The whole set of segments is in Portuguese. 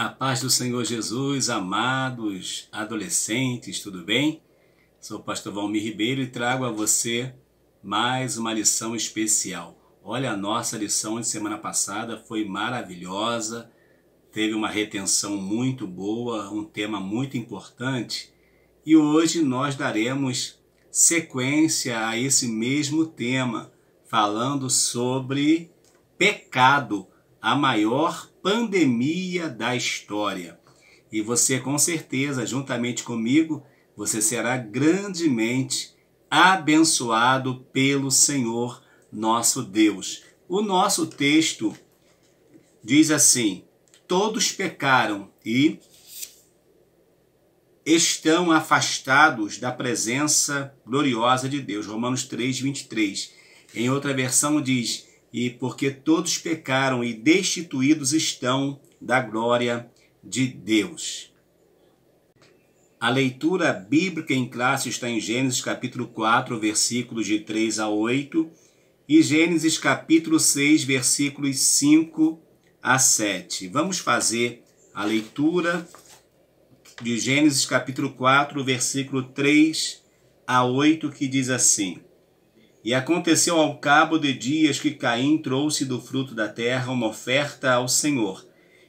A paz do Senhor Jesus, amados adolescentes, tudo bem? Sou o pastor Valmir Ribeiro e trago a você mais uma lição especial. Olha, a nossa lição de semana passada foi maravilhosa, teve uma retenção muito boa, um tema muito importante. E hoje nós daremos sequência a esse mesmo tema, falando sobre pecado, a maior pandemia da história. E você, com certeza, juntamente comigo, você será grandemente abençoado pelo Senhor nosso Deus. O nosso texto diz assim: Todos pecaram e estão afastados da presença gloriosa de Deus. Romanos 3, 23. Em outra versão diz: e porque todos pecaram e destituídos estão da glória de Deus. A leitura bíblica em classe está em Gênesis capítulo 4, versículos de 3 a 8 e Gênesis capítulo 6, versículos 5 a 7. Vamos fazer a leitura de Gênesis capítulo 4, versículo 3 a 8, que diz assim: e aconteceu ao cabo de dias que Caim trouxe do fruto da terra uma oferta ao Senhor.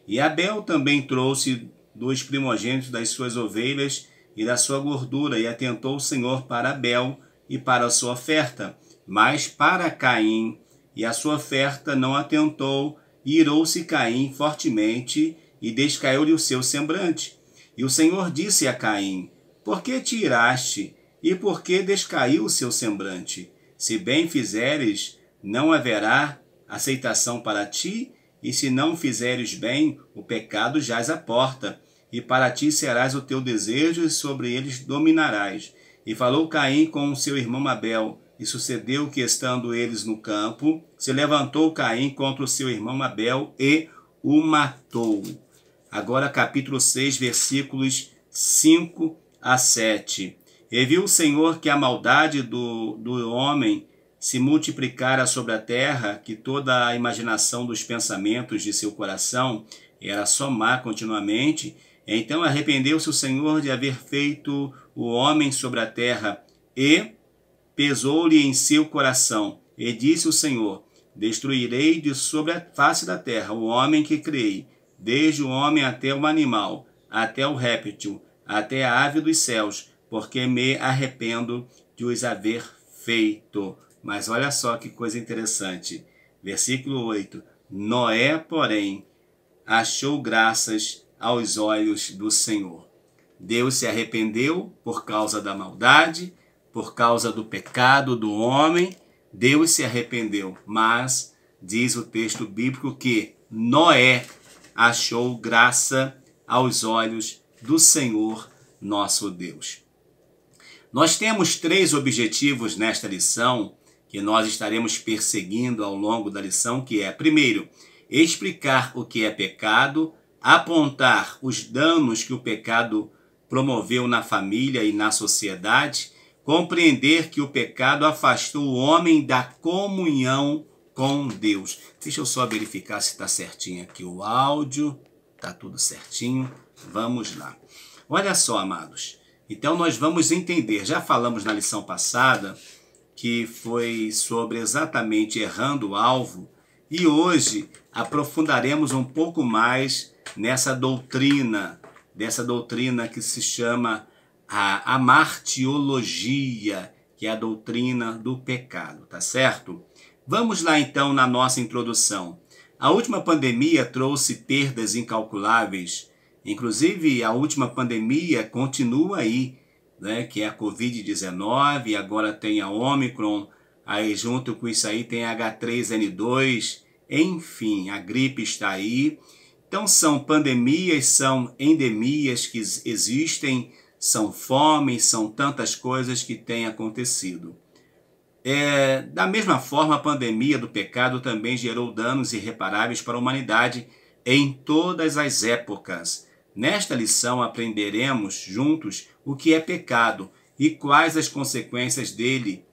E Abel também trouxe dos primogênitos das suas ovelhas e da sua gordura, e atentou o Senhor para Abel e para a sua oferta, mas para Caim e a sua oferta não atentou, e irou-se Caim fortemente, e descaiu-lhe o seu semblante. E o Senhor disse a Caim: Por que te iraste, e por que descaiu o seu semblante? Se bem fizeres, não haverá aceitação para ti, e se não fizeres bem, o pecado jaz à porta, e para ti serás o teu desejo, e sobre eles dominarás. E falou Caim com seu irmão Abel, e sucedeu que, estando eles no campo, se levantou Caim contra o seu irmão Abel e o matou. Agora, capítulo 6, versículos 5 a 7. E viu o Senhor que a maldade do, do homem se multiplicara sobre a terra, que toda a imaginação dos pensamentos de seu coração era só má continuamente. Então arrependeu-se o Senhor de haver feito o homem sobre a terra, e pesou-lhe em seu coração. E disse o Senhor: Destruirei de sobre a face da terra o homem que criei, desde o homem até o animal, até o réptil, até a ave dos céus, porque me arrependo de os haver feito. Mas olha só que coisa interessante. Versículo 8: Noé, porém, achou graças aos olhos do Senhor. Deus se arrependeu por causa da maldade, por causa do pecado do homem. Deus se arrependeu, mas diz o texto bíblico que Noé achou graça aos olhos do Senhor nosso Deus. Nós temos três objetivos nesta lição que nós estaremos perseguindo ao longo da lição, que é, primeiro, explicar o que é pecado, apontar os danos que o pecado promoveu na família e na sociedade, compreender que o pecado afastou o homem da comunhão com Deus. Deixa eu só verificar se está certinho aqui o áudio, está tudo certinho. Vamos lá. Olha só, amados. Então nós vamos entender, já falamos na lição passada, que foi sobre exatamente errando o alvo, e hoje aprofundaremos um pouco mais nessa doutrina, dessa doutrina que se chama a martiologia, que é a doutrina do pecado, tá certo? Vamos lá então na nossa introdução. A última pandemia trouxe perdas incalculáveis Inclusive, a última pandemia continua aí, né, que é a Covid-19, agora tem a Omicron, aí junto com isso aí tem H3N2, enfim, a gripe está aí. Então são pandemias, são endemias que existem, são fomes, são tantas coisas que têm acontecido. É, da mesma forma, a pandemia do pecado também gerou danos irreparáveis para a humanidade em todas as épocas. Nesta lição aprenderemos juntos o que é pecado e quais as consequências dele,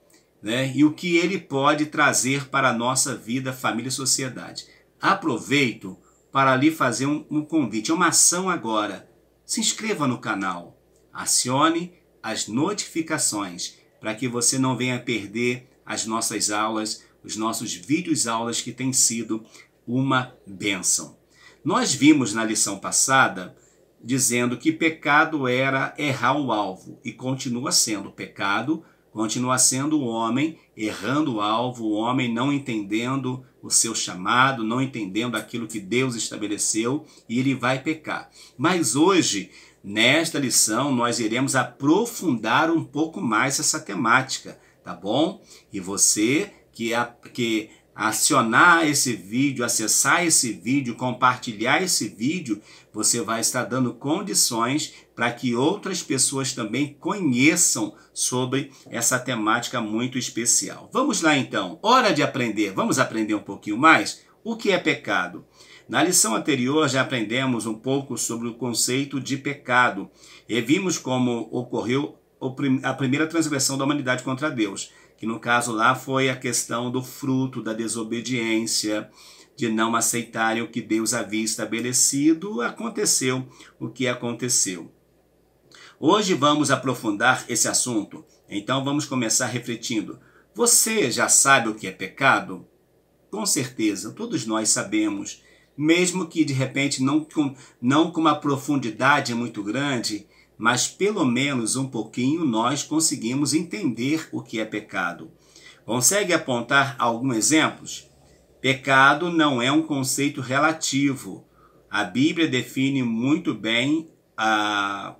né? E o que ele pode trazer para a nossa vida, família e sociedade. Aproveito para lhe fazer um, um convite, é uma ação agora. Se inscreva no canal, acione as notificações para que você não venha perder as nossas aulas, os nossos vídeos aulas que têm sido uma bênção. Nós vimos na lição passada dizendo que pecado era errar o alvo e continua sendo pecado, continua sendo o homem errando o alvo, o homem não entendendo o seu chamado, não entendendo aquilo que Deus estabeleceu e ele vai pecar. Mas hoje, nesta lição, nós iremos aprofundar um pouco mais essa temática, tá bom? E você que, que acionar esse vídeo, acessar esse vídeo, compartilhar esse vídeo, você vai estar dando condições para que outras pessoas também conheçam sobre essa temática muito especial. Vamos lá então, hora de aprender. Vamos aprender um pouquinho mais? O que é pecado? Na lição anterior já aprendemos um pouco sobre o conceito de pecado e vimos como ocorreu a primeira transgressão da humanidade contra Deus que no caso lá foi a questão do fruto da desobediência, de não aceitarem o que Deus havia estabelecido, aconteceu o que aconteceu. Hoje vamos aprofundar esse assunto, então vamos começar refletindo. Você já sabe o que é pecado? Com certeza, todos nós sabemos, mesmo que de repente não com, não com uma profundidade muito grande, mas pelo menos um pouquinho nós conseguimos entender o que é pecado. Consegue apontar alguns exemplos? Pecado não é um conceito relativo. A Bíblia define muito bem a...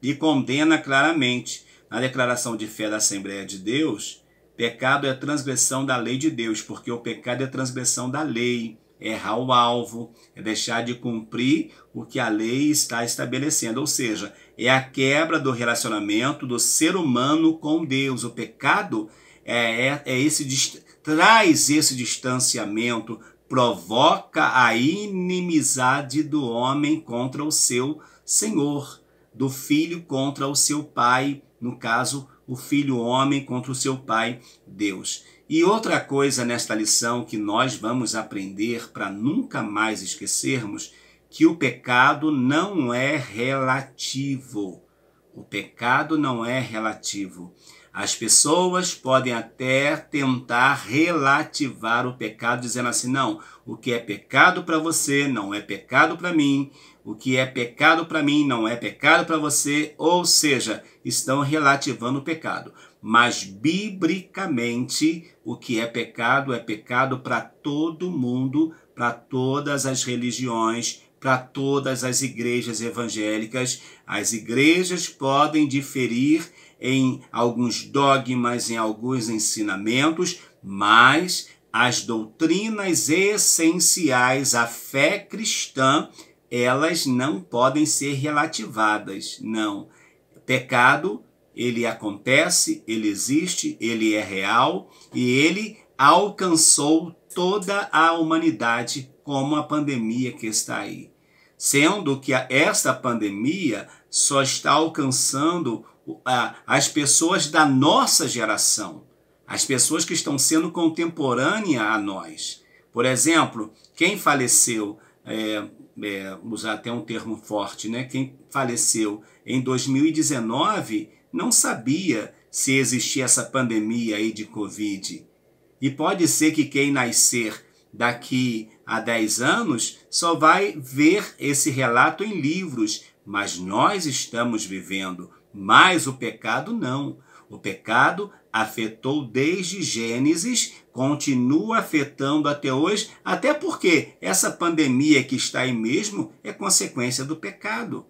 e condena claramente. Na declaração de fé da Assembleia de Deus, pecado é transgressão da lei de Deus, porque o pecado é transgressão da lei errar o alvo, é deixar de cumprir o que a lei está estabelecendo, ou seja, é a quebra do relacionamento do ser humano com Deus. O pecado é, é, é esse traz esse distanciamento, provoca a inimizade do homem contra o seu Senhor, do filho contra o seu pai, no caso, o filho homem contra o seu pai, Deus. E outra coisa nesta lição que nós vamos aprender para nunca mais esquecermos, que o pecado não é relativo. O pecado não é relativo. As pessoas podem até tentar relativar o pecado, dizendo assim: não, o que é pecado para você não é pecado para mim, o que é pecado para mim não é pecado para você, ou seja, estão relativando o pecado mas biblicamente o que é pecado é pecado para todo mundo, para todas as religiões, para todas as igrejas evangélicas. As igrejas podem diferir em alguns dogmas, em alguns ensinamentos, mas as doutrinas essenciais à fé cristã, elas não podem ser relativadas, não. Pecado ele acontece, ele existe, ele é real e ele alcançou toda a humanidade como a pandemia que está aí. Sendo que esta pandemia só está alcançando as pessoas da nossa geração, as pessoas que estão sendo contemporâneas a nós. Por exemplo, quem faleceu, é, é, usar até um termo forte, né? quem faleceu em 2019 não sabia se existia essa pandemia aí de Covid. E pode ser que quem nascer daqui a 10 anos só vai ver esse relato em livros, mas nós estamos vivendo, mas o pecado não. O pecado afetou desde Gênesis, continua afetando até hoje, até porque essa pandemia que está aí mesmo é consequência do pecado.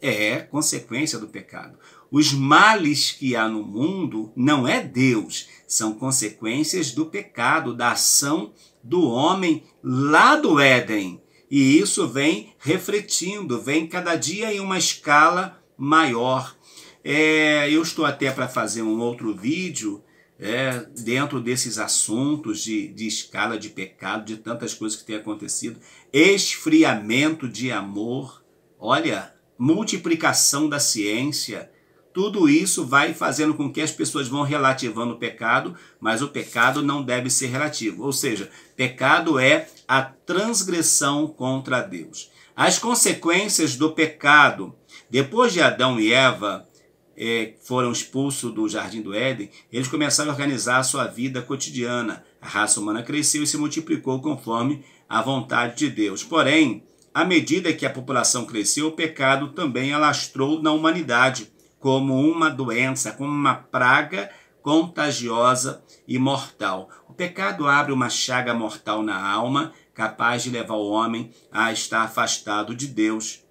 É consequência do pecado. Os males que há no mundo não é Deus, são consequências do pecado, da ação do homem lá do Éden. E isso vem refletindo, vem cada dia em uma escala maior. É, eu estou até para fazer um outro vídeo é, dentro desses assuntos de, de escala de pecado, de tantas coisas que têm acontecido. Esfriamento de amor, olha, multiplicação da ciência, tudo isso vai fazendo com que as pessoas vão relativando o pecado, mas o pecado não deve ser relativo. Ou seja, pecado é a transgressão contra Deus. As consequências do pecado, depois de Adão e Eva é, foram expulsos do Jardim do Éden, eles começaram a organizar a sua vida cotidiana. A raça humana cresceu e se multiplicou conforme a vontade de Deus. Porém, à medida que a população cresceu, o pecado também alastrou na humanidade como uma doença, como uma praga contagiosa e mortal. O pecado abre uma chaga mortal na alma, capaz de levar o homem a estar afastado de Deus.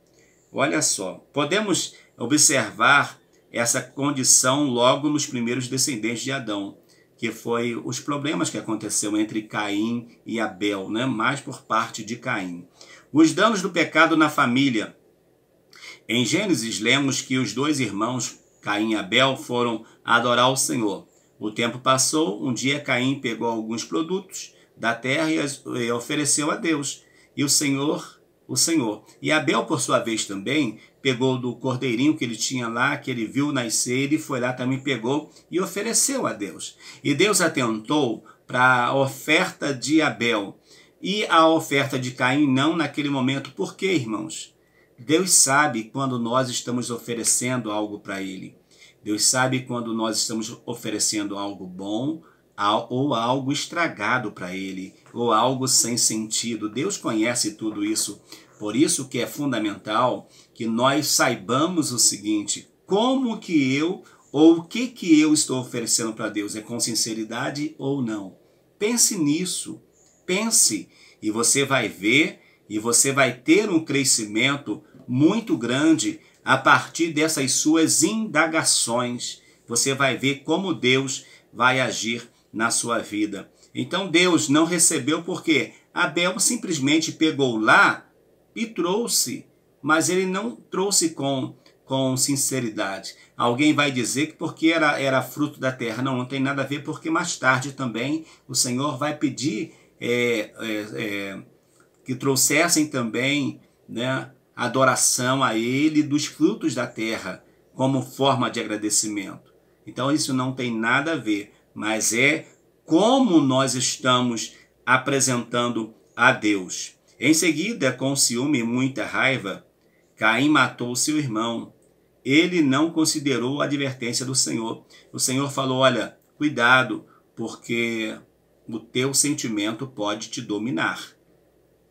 Olha só, podemos observar essa condição logo nos primeiros descendentes de Adão, que foi os problemas que aconteceu entre Caim e Abel, né? mais por parte de Caim. Os danos do pecado na família, em Gênesis, lemos que os dois irmãos, Caim e Abel, foram adorar o Senhor. O tempo passou, um dia Caim pegou alguns produtos da terra e ofereceu a Deus. E o Senhor, o Senhor. E Abel, por sua vez, também pegou do cordeirinho que ele tinha lá, que ele viu nascer, e foi lá também pegou e ofereceu a Deus. E Deus atentou para a oferta de Abel e a oferta de Caim não naquele momento. Por quê, irmãos? Deus sabe quando nós estamos oferecendo algo para Ele. Deus sabe quando nós estamos oferecendo algo bom ou algo estragado para Ele, ou algo sem sentido. Deus conhece tudo isso. Por isso que é fundamental que nós saibamos o seguinte: como que eu ou o que que eu estou oferecendo para Deus? É com sinceridade ou não? Pense nisso. Pense e você vai ver e você vai ter um crescimento muito grande a partir dessas suas indagações. Você vai ver como Deus vai agir na sua vida. Então Deus não recebeu porque Abel simplesmente pegou lá e trouxe, mas ele não trouxe com com sinceridade. Alguém vai dizer que porque era, era fruto da terra. Não, não tem nada a ver, porque mais tarde também o Senhor vai pedir é, é, é, que trouxessem também né, adoração a Ele dos frutos da terra, como forma de agradecimento. Então isso não tem nada a ver, mas é como nós estamos apresentando a Deus. Em seguida, com ciúme e muita raiva, Caim matou seu irmão. Ele não considerou a advertência do Senhor. O Senhor falou: Olha, cuidado, porque o teu sentimento pode te dominar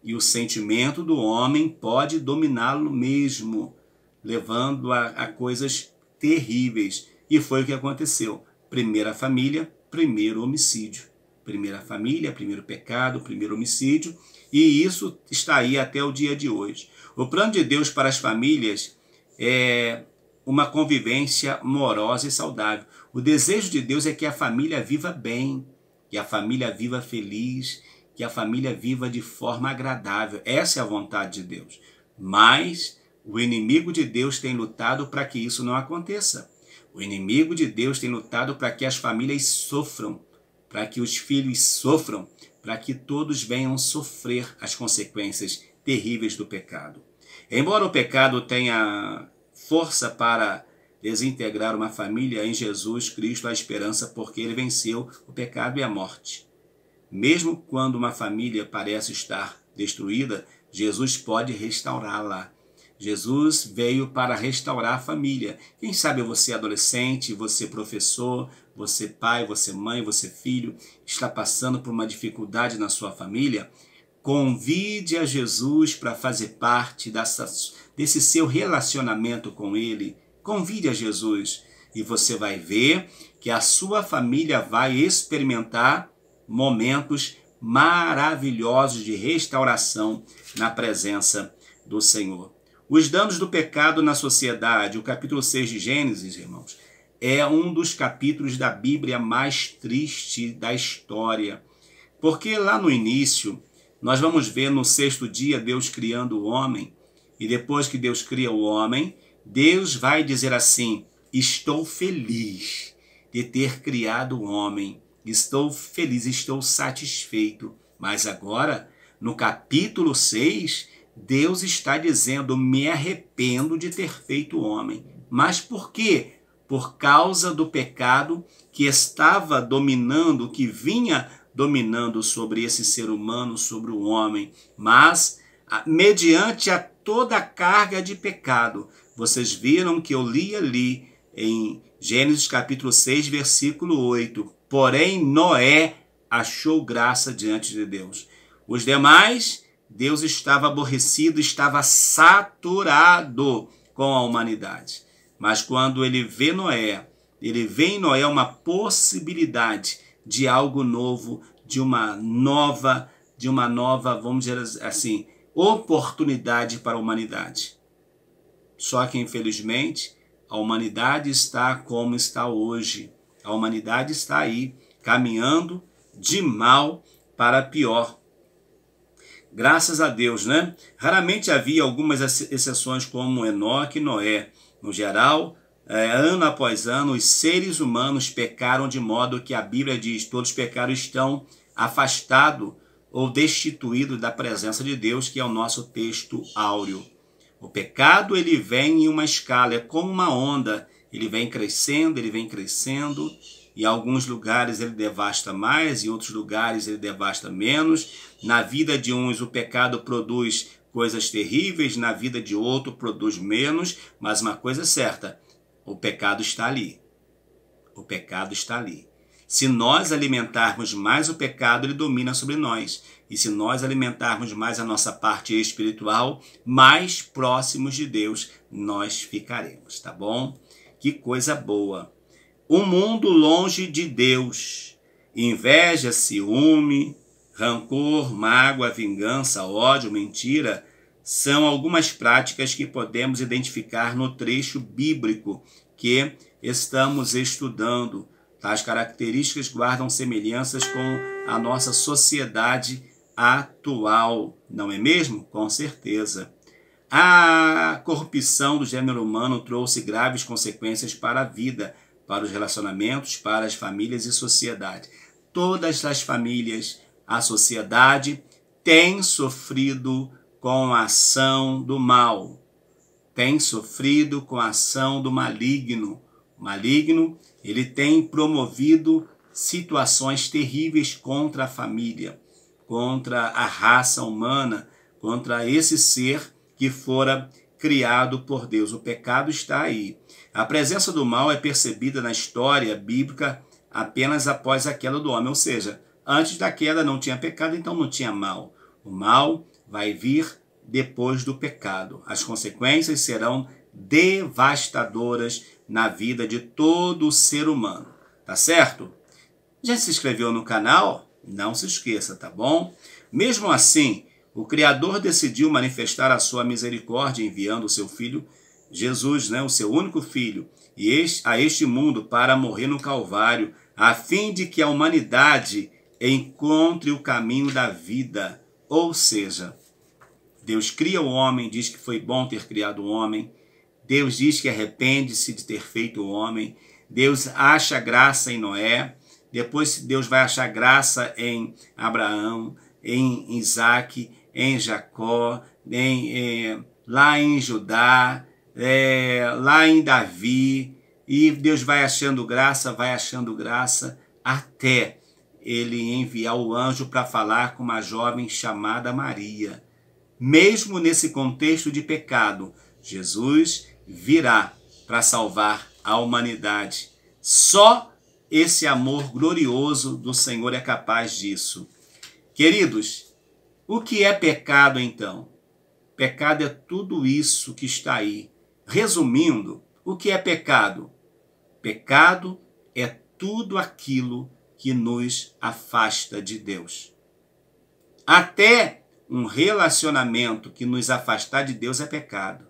e o sentimento do homem pode dominá-lo mesmo, levando a, a coisas terríveis. E foi o que aconteceu. Primeira família, primeiro homicídio. Primeira família, primeiro pecado, primeiro homicídio, e isso está aí até o dia de hoje. O plano de Deus para as famílias é uma convivência amorosa e saudável. O desejo de Deus é que a família viva bem, que a família viva feliz, que a família viva de forma agradável. Essa é a vontade de Deus. Mas o inimigo de Deus tem lutado para que isso não aconteça. O inimigo de Deus tem lutado para que as famílias sofram, para que os filhos sofram, para que todos venham sofrer as consequências terríveis do pecado. Embora o pecado tenha força para desintegrar uma família, em Jesus Cristo há esperança, porque ele venceu o pecado e a morte. Mesmo quando uma família parece estar destruída, Jesus pode restaurá-la. Jesus veio para restaurar a família. Quem sabe você adolescente, você professor, você pai, você mãe, você filho, está passando por uma dificuldade na sua família? Convide a Jesus para fazer parte dessa, desse seu relacionamento com Ele. Convide a Jesus e você vai ver que a sua família vai experimentar momentos maravilhosos de restauração na presença do Senhor. Os danos do pecado na sociedade, o capítulo 6 de Gênesis, irmãos, é um dos capítulos da Bíblia mais triste da história. Porque lá no início, nós vamos ver no sexto dia Deus criando o homem, e depois que Deus cria o homem, Deus vai dizer assim: Estou feliz de ter criado o homem Estou feliz, estou satisfeito. Mas agora, no capítulo 6, Deus está dizendo: Me arrependo de ter feito homem. Mas por quê? Por causa do pecado que estava dominando, que vinha dominando sobre esse ser humano, sobre o homem. Mas, mediante a toda a carga de pecado, vocês viram que eu li ali em Gênesis capítulo 6, versículo 8. Porém, Noé achou graça diante de Deus. Os demais, Deus estava aborrecido, estava saturado com a humanidade. Mas quando ele vê Noé, ele vê em Noé uma possibilidade de algo novo, de uma nova, de uma nova, vamos dizer assim, oportunidade para a humanidade. Só que infelizmente a humanidade está como está hoje a humanidade está aí caminhando de mal para pior. Graças a Deus, né? Raramente havia algumas exceções como Enoque e Noé. No geral, é, ano após ano, os seres humanos pecaram de modo que a Bíblia diz: todos pecaram estão afastados ou destituídos da presença de Deus, que é o nosso texto áureo. O pecado ele vem em uma escala, é como uma onda ele vem crescendo, ele vem crescendo. Em alguns lugares ele devasta mais, em outros lugares ele devasta menos. Na vida de uns o pecado produz coisas terríveis, na vida de outro produz menos, mas uma coisa é certa, o pecado está ali. O pecado está ali. Se nós alimentarmos mais o pecado, ele domina sobre nós. E se nós alimentarmos mais a nossa parte espiritual, mais próximos de Deus nós ficaremos, tá bom? Que coisa boa! Um mundo longe de Deus. Inveja, ciúme, rancor, mágoa, vingança, ódio, mentira são algumas práticas que podemos identificar no trecho bíblico que estamos estudando. Tais características guardam semelhanças com a nossa sociedade atual, não é mesmo? Com certeza. A corrupção do gênero humano trouxe graves consequências para a vida, para os relacionamentos, para as famílias e sociedade. Todas as famílias, a sociedade, têm sofrido com a ação do mal, tem sofrido com a ação do maligno. O maligno, ele tem promovido situações terríveis contra a família, contra a raça humana, contra esse ser que fora criado por Deus. O pecado está aí. A presença do mal é percebida na história bíblica apenas após a queda do homem, ou seja, antes da queda não tinha pecado, então não tinha mal. O mal vai vir depois do pecado. As consequências serão devastadoras na vida de todo o ser humano, tá certo? Já se inscreveu no canal? Não se esqueça, tá bom? Mesmo assim, o Criador decidiu manifestar a sua misericórdia enviando o seu filho, Jesus, né, o seu único filho, a este mundo para morrer no Calvário, a fim de que a humanidade encontre o caminho da vida. Ou seja, Deus cria o homem, diz que foi bom ter criado o homem. Deus diz que arrepende-se de ter feito o homem. Deus acha graça em Noé. Depois Deus vai achar graça em Abraão, em Isaac, em Jacó, em, em, é, lá em Judá, é, lá em Davi, e Deus vai achando graça, vai achando graça, até ele enviar o anjo para falar com uma jovem chamada Maria. Mesmo nesse contexto de pecado, Jesus virá para salvar a humanidade. Só esse amor glorioso do Senhor é capaz disso. Queridos, o que é pecado então? Pecado é tudo isso que está aí. Resumindo, o que é pecado? Pecado é tudo aquilo que nos afasta de Deus. Até um relacionamento que nos afastar de Deus é pecado.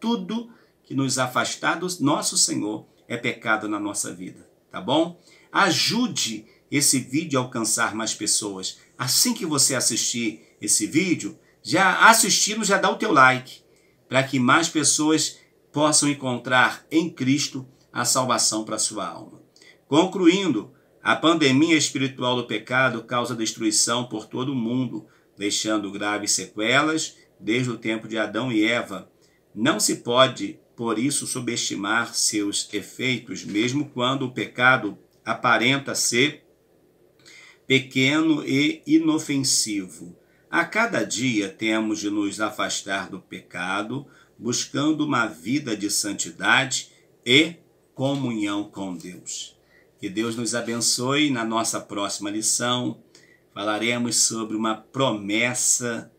Tudo que nos afastar do nosso Senhor é pecado na nossa vida, tá bom? Ajude esse vídeo a alcançar mais pessoas. Assim que você assistir, esse vídeo, já assistindo, já dá o teu like, para que mais pessoas possam encontrar em Cristo a salvação para sua alma. Concluindo, a pandemia espiritual do pecado causa destruição por todo o mundo, deixando graves sequelas desde o tempo de Adão e Eva. Não se pode, por isso, subestimar seus efeitos, mesmo quando o pecado aparenta ser pequeno e inofensivo. A cada dia temos de nos afastar do pecado, buscando uma vida de santidade e comunhão com Deus. Que Deus nos abençoe. Na nossa próxima lição, falaremos sobre uma promessa,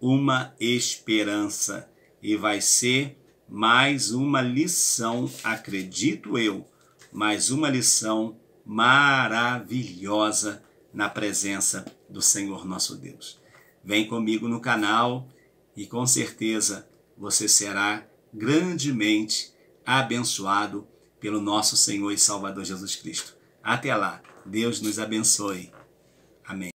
uma esperança. E vai ser mais uma lição, acredito eu, mais uma lição maravilhosa na presença do Senhor nosso Deus. Vem comigo no canal e com certeza você será grandemente abençoado pelo nosso Senhor e Salvador Jesus Cristo. Até lá, Deus nos abençoe. Amém.